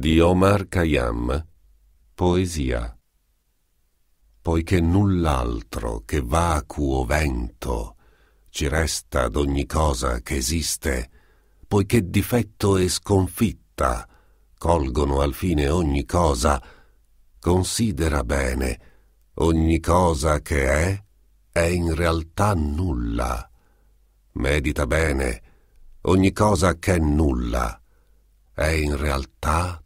di Omar Khayyam, poesia. Poiché null'altro che vacuo vento ci resta ad ogni cosa che esiste, poiché difetto e sconfitta colgono al fine ogni cosa, considera bene, ogni cosa che è è in realtà nulla. Medita bene, ogni cosa che è nulla è in realtà